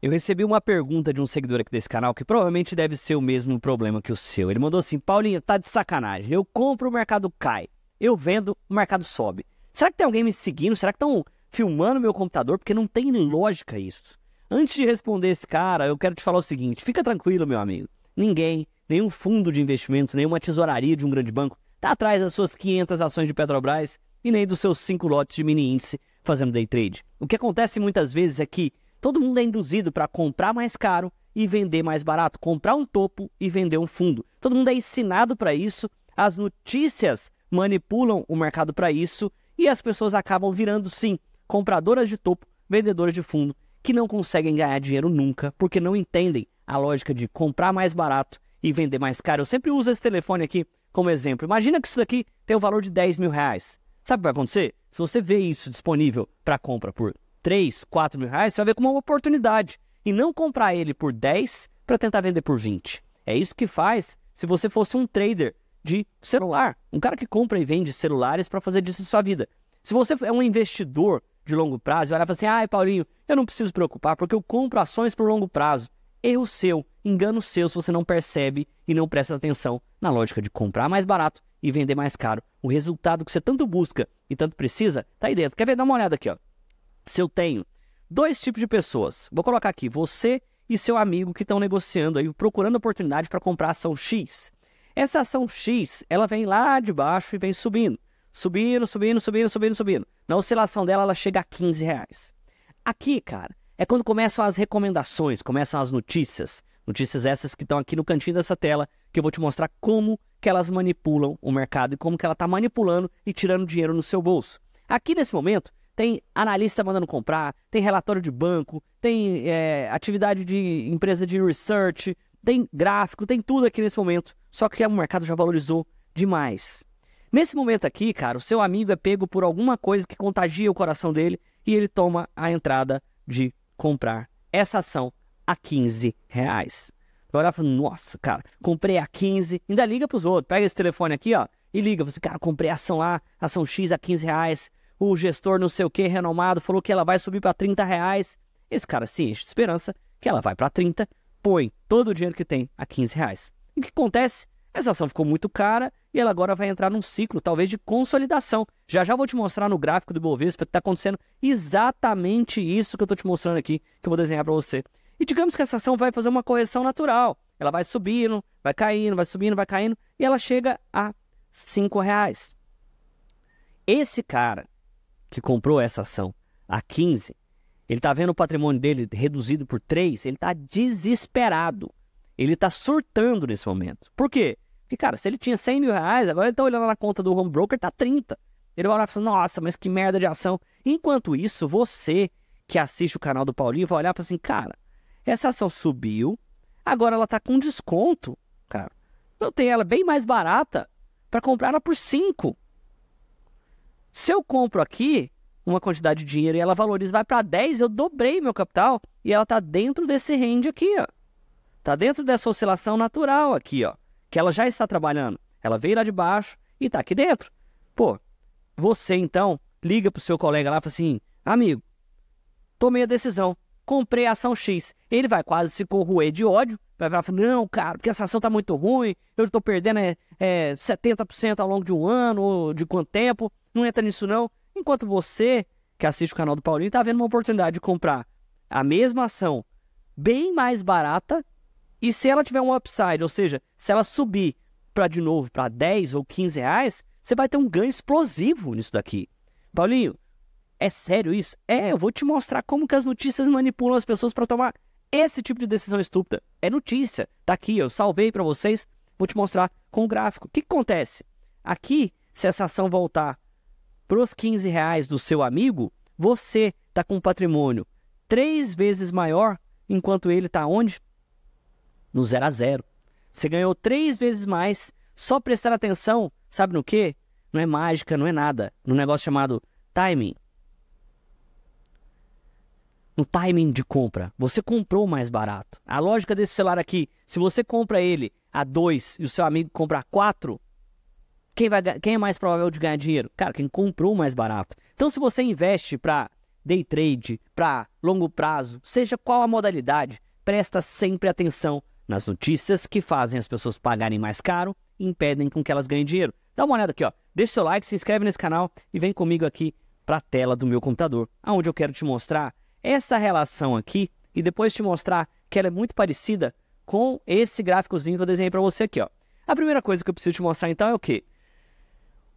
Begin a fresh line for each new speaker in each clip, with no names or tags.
Eu recebi uma pergunta de um seguidor aqui desse canal que provavelmente deve ser o mesmo problema que o seu. Ele mandou assim: Paulinho, tá de sacanagem. Eu compro, o mercado cai. Eu vendo, o mercado sobe. Será que tem alguém me seguindo? Será que estão filmando meu computador? Porque não tem lógica isso. Antes de responder esse cara, eu quero te falar o seguinte: fica tranquilo, meu amigo. Ninguém, nenhum fundo de investimentos, nenhuma tesouraria de um grande banco está atrás das suas 500 ações de Petrobras e nem dos seus 5 lotes de mini índice fazendo day trade. O que acontece muitas vezes é que Todo mundo é induzido para comprar mais caro e vender mais barato, comprar um topo e vender um fundo. Todo mundo é ensinado para isso, as notícias manipulam o mercado para isso e as pessoas acabam virando, sim, compradoras de topo, vendedoras de fundo, que não conseguem ganhar dinheiro nunca porque não entendem a lógica de comprar mais barato e vender mais caro. Eu sempre uso esse telefone aqui como exemplo. Imagina que isso daqui tem o um valor de 10 mil reais. Sabe o que vai acontecer? Se você vê isso disponível para compra por 3, 4 mil reais, você vai ver como uma oportunidade. E não comprar ele por 10 para tentar vender por 20. É isso que faz se você fosse um trader de celular. Um cara que compra e vende celulares para fazer disso sua vida. Se você é um investidor de longo prazo vai lá e fala assim, ai Paulinho, eu não preciso preocupar porque eu compro ações por longo prazo. Erro seu, engano seu se você não percebe e não presta atenção na lógica de comprar mais barato e vender mais caro. O resultado que você tanto busca e tanto precisa, tá aí dentro. Quer ver? Dá uma olhada aqui, ó se eu tenho dois tipos de pessoas, vou colocar aqui você e seu amigo que estão negociando aí, procurando oportunidade para comprar ação X. Essa ação X, ela vem lá de baixo e vem subindo, subindo, subindo, subindo, subindo, subindo. Na oscilação dela, ela chega a 15 reais. Aqui, cara, é quando começam as recomendações, começam as notícias. Notícias essas que estão aqui no cantinho dessa tela, que eu vou te mostrar como que elas manipulam o mercado e como que ela está manipulando e tirando dinheiro no seu bolso. Aqui nesse momento, tem analista mandando comprar, tem relatório de banco, tem é, atividade de empresa de research, tem gráfico, tem tudo aqui nesse momento. Só que o mercado já valorizou demais. Nesse momento aqui, cara, o seu amigo é pego por alguma coisa que contagia o coração dele e ele toma a entrada de comprar essa ação a 15 reais. Agora fala, nossa, cara, comprei a 15, ainda liga para os outros, pega esse telefone aqui, ó, e liga, você, cara, comprei a ação A, ação X a 15 reais, o gestor não sei o que renomado falou que ela vai subir para 30 reais. Esse cara se enche de esperança que ela vai para 30, põe todo o dinheiro que tem a 15 reais. E o que acontece? Essa ação ficou muito cara e ela agora vai entrar num ciclo talvez de consolidação. Já já vou te mostrar no gráfico do Bovespa que está acontecendo exatamente isso que eu estou te mostrando aqui, que eu vou desenhar para você. E digamos que essa ação vai fazer uma correção natural. Ela vai subindo, vai caindo, vai subindo, vai caindo e ela chega a 5 reais. Esse cara que comprou essa ação a 15, ele está vendo o patrimônio dele reduzido por 3, ele está desesperado. Ele está surtando nesse momento. Por quê? Porque, cara, se ele tinha 100 mil reais, agora ele está olhando na conta do home broker, está 30. Ele vai olhar e fala nossa, mas que merda de ação. Enquanto isso, você que assiste o canal do Paulinho vai olhar e falar assim, cara, essa ação subiu, agora ela está com desconto, cara. Eu tenho ela bem mais barata para comprar ela por 5. Se eu compro aqui uma quantidade de dinheiro e ela valoriza, vai para 10, eu dobrei meu capital e ela está dentro desse range aqui, ó. Está dentro dessa oscilação natural aqui, ó. Que ela já está trabalhando. Ela veio lá de baixo e está aqui dentro. Pô, você então liga para o seu colega lá e fala assim: amigo, tomei a decisão, comprei a ação X. Ele vai quase se corroer de ódio, vai falar: não, cara, porque essa ação está muito ruim, eu estou perdendo é, é, 70% ao longo de um ano, ou de quanto tempo não entra nisso não. Enquanto você, que assiste o canal do Paulinho, está vendo uma oportunidade de comprar a mesma ação bem mais barata e se ela tiver um upside, ou seja, se ela subir para de novo para 10 ou 15 reais, você vai ter um ganho explosivo nisso daqui. Paulinho, é sério isso? É, eu vou te mostrar como que as notícias manipulam as pessoas para tomar esse tipo de decisão estúpida. É notícia. Tá aqui, eu salvei para vocês. Vou te mostrar com o gráfico. O que, que acontece? Aqui, se essa ação voltar para os 15 reais do seu amigo, você está com um patrimônio três vezes maior, enquanto ele está onde? No zero a zero. Você ganhou três vezes mais, só prestar atenção, sabe no que? Não é mágica, não é nada. No negócio chamado timing. No timing de compra. Você comprou mais barato. A lógica desse celular aqui, se você compra ele a 2 e o seu amigo compra a 4, quem, vai, quem é mais provável de ganhar dinheiro? Cara, quem comprou mais barato. Então, se você investe para day trade, para longo prazo, seja qual a modalidade, presta sempre atenção nas notícias que fazem as pessoas pagarem mais caro e impedem com que elas ganhem dinheiro. Dá uma olhada aqui, ó. Deixa seu like, se inscreve nesse canal e vem comigo aqui para a tela do meu computador, aonde eu quero te mostrar essa relação aqui e depois te mostrar que ela é muito parecida com esse gráficozinho que eu desenhei para você aqui, ó. A primeira coisa que eu preciso te mostrar então é o quê?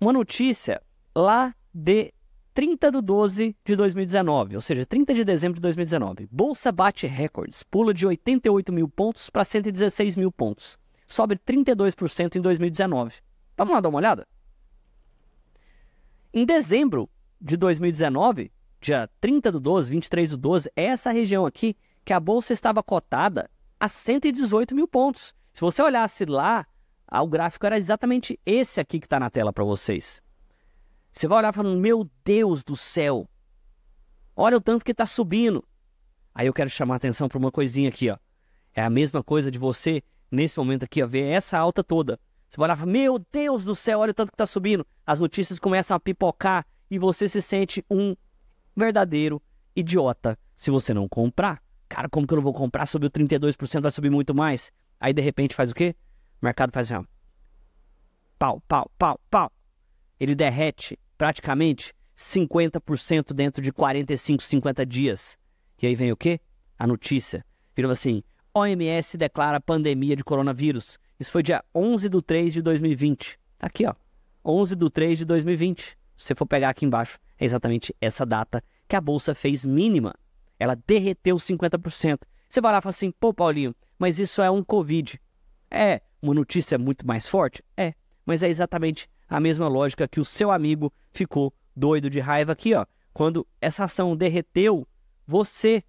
uma notícia lá de 30 de 12 de 2019, ou seja, 30 de dezembro de 2019. Bolsa bate recordes, pula de 88 mil pontos para 116 mil pontos. Sobe 32% em 2019. Vamos lá dar uma olhada? Em dezembro de 2019, dia 30 do 12, 23 do 12, é essa região aqui que a bolsa estava cotada a 118 mil pontos. Se você olhasse lá ah, o gráfico era exatamente esse aqui que está na tela para vocês. Você vai olhar e falar, meu Deus do céu, olha o tanto que está subindo. Aí eu quero chamar a atenção para uma coisinha aqui. ó. É a mesma coisa de você, nesse momento aqui, ó, ver essa alta toda. Você vai olhar e fala, meu Deus do céu, olha o tanto que está subindo. As notícias começam a pipocar e você se sente um verdadeiro idiota se você não comprar. Cara, como que eu não vou comprar? Subiu 32%, vai subir muito mais. Aí de repente faz o quê? O mercado faz assim, ó. Pau, pau, pau, pau. Ele derrete praticamente 50% dentro de 45, 50 dias. E aí vem o quê? A notícia. Virou assim, OMS declara pandemia de coronavírus. Isso foi dia 11 de 3 de 2020. Tá aqui, ó. 11 de 3 de 2020. Se você for pegar aqui embaixo, é exatamente essa data que a bolsa fez mínima. Ela derreteu 50%. Você vai lá e fala assim, pô, Paulinho, mas isso é um Covid. É, uma notícia muito mais forte? É, mas é exatamente a mesma lógica que o seu amigo ficou doido de raiva aqui, ó. Quando essa ação derreteu, você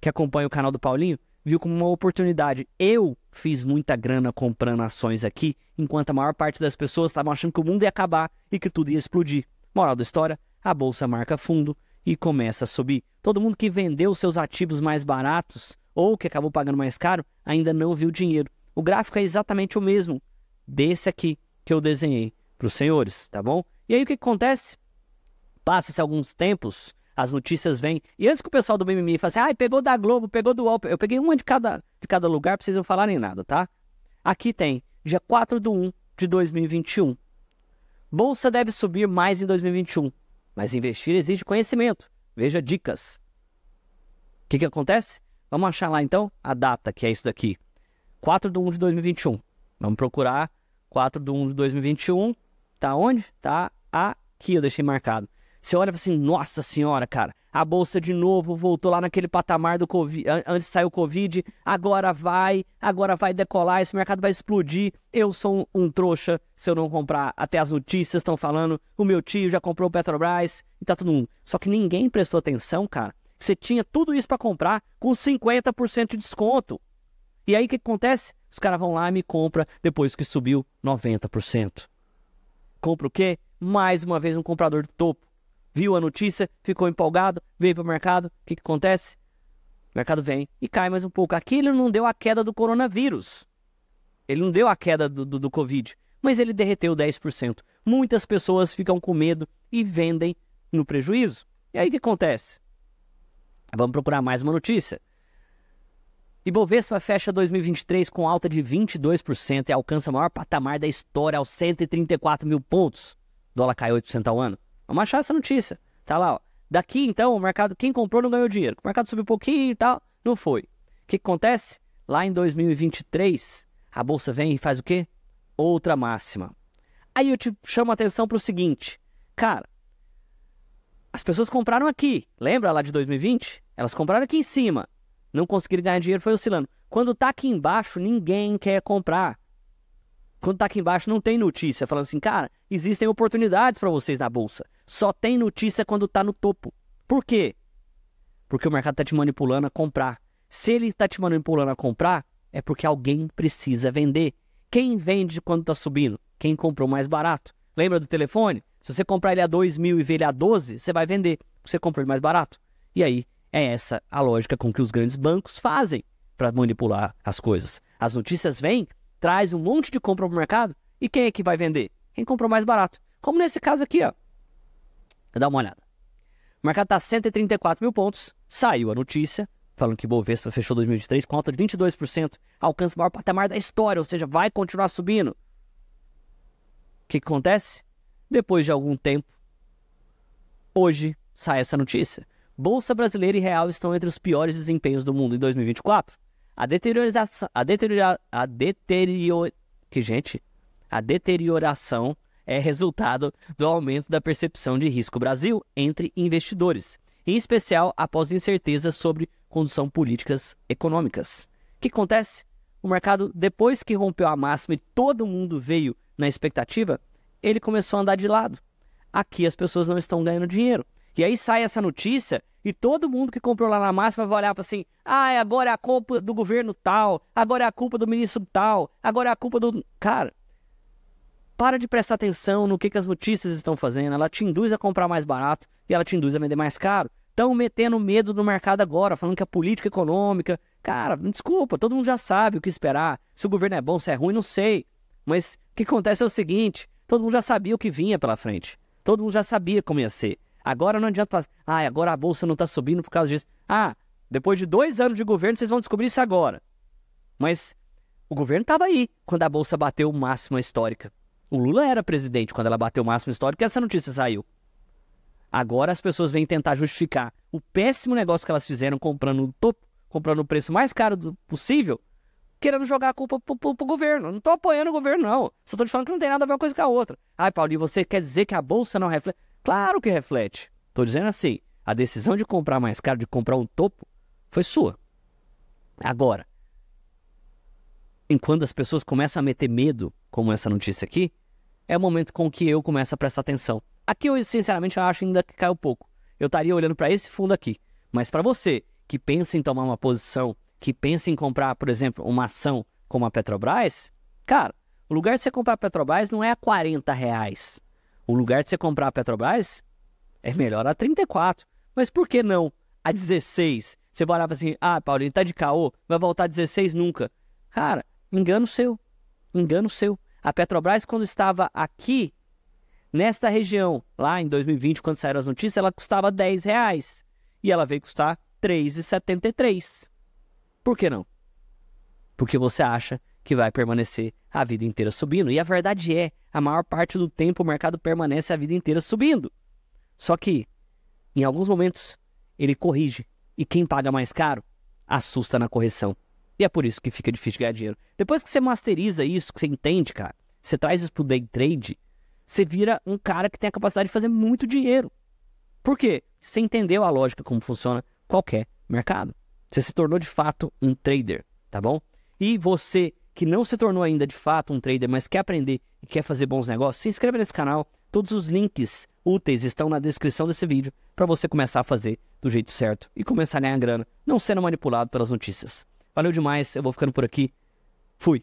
que acompanha o canal do Paulinho viu como uma oportunidade. Eu fiz muita grana comprando ações aqui, enquanto a maior parte das pessoas estavam achando que o mundo ia acabar e que tudo ia explodir. Moral da história: a bolsa marca fundo e começa a subir. Todo mundo que vendeu seus ativos mais baratos ou que acabou pagando mais caro ainda não viu dinheiro. O gráfico é exatamente o mesmo desse aqui que eu desenhei para os senhores, tá bom? E aí o que acontece? Passa-se alguns tempos, as notícias vêm. E antes que o pessoal do BMI fale assim, ai, ah, pegou da Globo, pegou do UOL. Eu peguei uma de cada, de cada lugar pra vocês não falarem nada, tá? Aqui tem, dia 4 de 1 de 2021. Bolsa deve subir mais em 2021, mas investir exige conhecimento. Veja dicas. O que, que acontece? Vamos achar lá então a data, que é isso daqui. 4 de 1 de 2021. Vamos procurar 4 de 1 de 2021. Tá onde? Tá aqui, eu deixei marcado. Você olha assim, nossa senhora, cara, a bolsa de novo voltou lá naquele patamar do COVID, antes saiu o Covid, agora vai, agora vai decolar, esse mercado vai explodir. Eu sou um, trouxa se eu não comprar. Até as notícias estão falando, o meu tio já comprou o Petrobras e tá todo mundo. Só que ninguém prestou atenção, cara. Você tinha tudo isso para comprar com 50% de desconto. E aí o que acontece? Os caras vão lá e me compram depois que subiu 90%. Compra o quê? Mais uma vez um comprador de topo. Viu a notícia, ficou empolgado, veio para o mercado. O que, que acontece? O mercado vem e cai mais um pouco. Aqui ele não deu a queda do coronavírus. Ele não deu a queda do, do, do Covid, mas ele derreteu 10%. Muitas pessoas ficam com medo e vendem no prejuízo. E aí o que acontece? Vamos procurar mais uma notícia. Ibovespa fecha 2023 com alta de 22% e alcança o maior patamar da história aos 134 mil pontos. O dólar cai 8% ao ano. Vamos é achar essa notícia. Tá lá, ó. Daqui então, o mercado, quem comprou não ganhou dinheiro. O mercado subiu um pouquinho e tal, não foi. O que, que acontece? Lá em 2023, a bolsa vem e faz o quê? Outra máxima. Aí eu te chamo a atenção para o seguinte, cara. As pessoas compraram aqui, lembra lá de 2020? Elas compraram aqui em cima não conseguiram ganhar dinheiro, foi oscilando. Quando tá aqui embaixo, ninguém quer comprar. Quando tá aqui embaixo, não tem notícia falando assim, cara, existem oportunidades para vocês na bolsa. Só tem notícia quando tá no topo. Por quê? Porque o mercado tá te manipulando a comprar. Se ele tá te manipulando a comprar, é porque alguém precisa vender. Quem vende quando tá subindo? Quem comprou mais barato. Lembra do telefone? Se você comprar ele a 2 mil e ver ele a 12, você vai vender. Você comprou ele mais barato. E aí é essa a lógica com que os grandes bancos fazem para manipular as coisas. As notícias vêm, traz um monte de compra para o mercado e quem é que vai vender? Quem comprou mais barato. Como nesse caso aqui, ó. Dá uma olhada. O mercado está a 134 mil pontos. Saiu a notícia falando que Bovespa fechou 2023 com alta de 22%, alcança o maior patamar da história, ou seja, vai continuar subindo. O que, que acontece? Depois de algum tempo, hoje sai essa notícia. Bolsa brasileira e real estão entre os piores desempenhos do mundo em 2024. A A a deterior, que gente? A deterioração é resultado do aumento da percepção de risco Brasil entre investidores, em especial após incertezas sobre condução políticas econômicas. O que acontece? O mercado, depois que rompeu a máxima e todo mundo veio na expectativa, ele começou a andar de lado. Aqui as pessoas não estão ganhando dinheiro. E aí sai essa notícia e todo mundo que comprou lá na máxima vai olhar para assim: ah, agora é a culpa do governo tal, agora é a culpa do ministro tal, agora é a culpa do. Cara, para de prestar atenção no que, que as notícias estão fazendo. Ela te induz a comprar mais barato e ela te induz a vender mais caro. Estão metendo medo no mercado agora, falando que a é política econômica. Cara, desculpa, todo mundo já sabe o que esperar. Se o governo é bom, se é ruim, não sei. Mas o que acontece é o seguinte: todo mundo já sabia o que vinha pela frente. Todo mundo já sabia como ia ser. Agora não adianta falar, ah, agora a bolsa não está subindo por causa disso. Ah, depois de dois anos de governo, vocês vão descobrir isso agora. Mas o governo estava aí quando a bolsa bateu o máximo histórica. O Lula era presidente quando ela bateu o máximo histórico e essa notícia saiu. Agora as pessoas vêm tentar justificar o péssimo negócio que elas fizeram comprando o topo, comprando o preço mais caro possível, querendo jogar a culpa pro, pro, pro governo. Não tô apoiando o governo, não. Só tô te falando que não tem nada a ver uma coisa com a outra. Ai, Paulinho, você quer dizer que a bolsa não reflete. Claro que reflete. Estou dizendo assim, a decisão de comprar mais caro, de comprar um topo, foi sua. Agora, enquanto as pessoas começam a meter medo, como essa notícia aqui, é o momento com que eu começo a prestar atenção. Aqui eu, sinceramente, acho ainda que caiu pouco. Eu estaria olhando para esse fundo aqui. Mas para você que pensa em tomar uma posição, que pensa em comprar, por exemplo, uma ação como a Petrobras, cara, o lugar de você comprar a Petrobras não é a 40 reais. O lugar de você comprar a Petrobras é melhor a 34. Mas por que não a 16? Você morava assim, ah, Paulinho, tá de caô, vai voltar a 16 nunca. Cara, engano seu. Engano seu. A Petrobras, quando estava aqui, nesta região, lá em 2020, quando saíram as notícias, ela custava 10 reais. E ela veio custar 3,73. Por que não? Porque você acha que vai permanecer a vida inteira subindo. E a verdade é, a maior parte do tempo o mercado permanece a vida inteira subindo. Só que, em alguns momentos, ele corrige. E quem paga mais caro, assusta na correção. E é por isso que fica difícil ganhar dinheiro. Depois que você masteriza isso, que você entende, cara, você traz isso pro day trade, você vira um cara que tem a capacidade de fazer muito dinheiro. Por quê? Você entendeu a lógica como funciona qualquer mercado. Você se tornou de fato um trader, tá bom? E você que não se tornou ainda de fato um trader, mas quer aprender e quer fazer bons negócios, se inscreva nesse canal. Todos os links úteis estão na descrição desse vídeo para você começar a fazer do jeito certo e começar a ganhar grana, não sendo manipulado pelas notícias. Valeu demais, eu vou ficando por aqui. Fui!